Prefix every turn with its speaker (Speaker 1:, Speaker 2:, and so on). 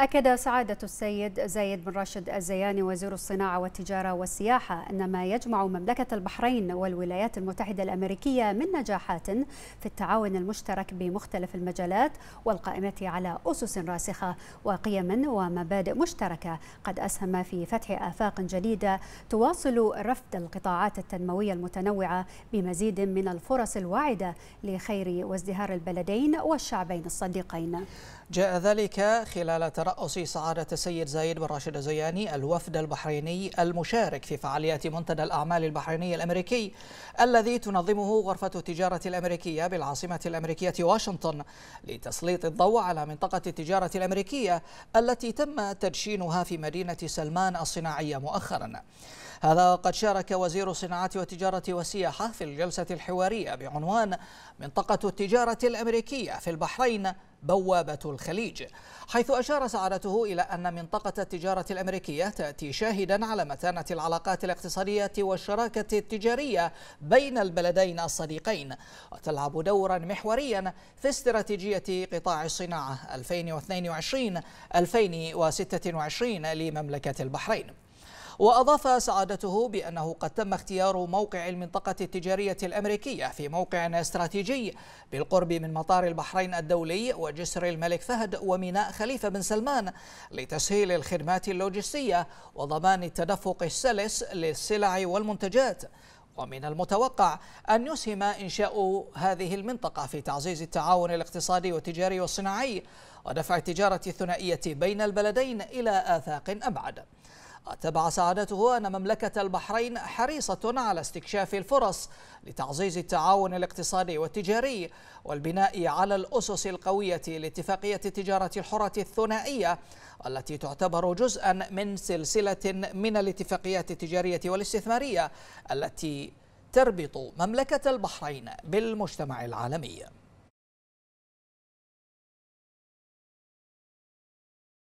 Speaker 1: أكد سعادة السيد زايد بن راشد الزياني وزير الصناعة والتجارة والسياحة أن ما يجمع مملكة البحرين والولايات المتحدة الأمريكية من نجاحات في التعاون المشترك بمختلف المجالات والقائمة على أسس راسخة وقيم ومبادئ مشتركة قد أسهم في فتح آفاق جديدة تواصل رفد القطاعات التنموية المتنوعة بمزيد من الفرص الواعدة لخير وازدهار البلدين والشعبين الصديقين.
Speaker 2: جاء ذلك خلال ترى ترأس سعادة السيد زايد بن راشد الزياني الوفد البحريني المشارك في فعاليات منتدى الأعمال البحريني الأمريكي الذي تنظمه غرفة التجارة الأمريكية بالعاصمة الأمريكية واشنطن لتسليط الضوء على منطقة التجارة الأمريكية التي تم تدشينها في مدينة سلمان الصناعية مؤخرا هذا قد شارك وزير الصناعة والتجارة والسياحة في الجلسة الحوارية بعنوان منطقة التجارة الأمريكية في البحرين بوابة الخليج حيث أشار سعادته إلى أن منطقة التجارة الأمريكية تأتي شاهدا على متانة العلاقات الاقتصادية والشراكة التجارية بين البلدين الصديقين وتلعب دورا محوريا في استراتيجية قطاع الصناعة 2022-2026 لمملكة البحرين وأضاف سعادته بأنه قد تم اختيار موقع المنطقة التجارية الأمريكية في موقع استراتيجي بالقرب من مطار البحرين الدولي وجسر الملك فهد وميناء خليفة بن سلمان لتسهيل الخدمات اللوجستية وضمان التدفق السلس للسلع والمنتجات ومن المتوقع أن يسهم إنشاء هذه المنطقة في تعزيز التعاون الاقتصادي والتجاري والصناعي ودفع التجارة الثنائية بين البلدين إلى آفاق أبعد أتبع سعادته أن مملكة البحرين حريصة على استكشاف الفرص لتعزيز التعاون الاقتصادي والتجاري والبناء على الأسس القوية لاتفاقية التجارة الحرة الثنائية التي تعتبر جزءا من سلسلة من الاتفاقيات التجارية والاستثمارية التي تربط مملكة البحرين بالمجتمع العالمي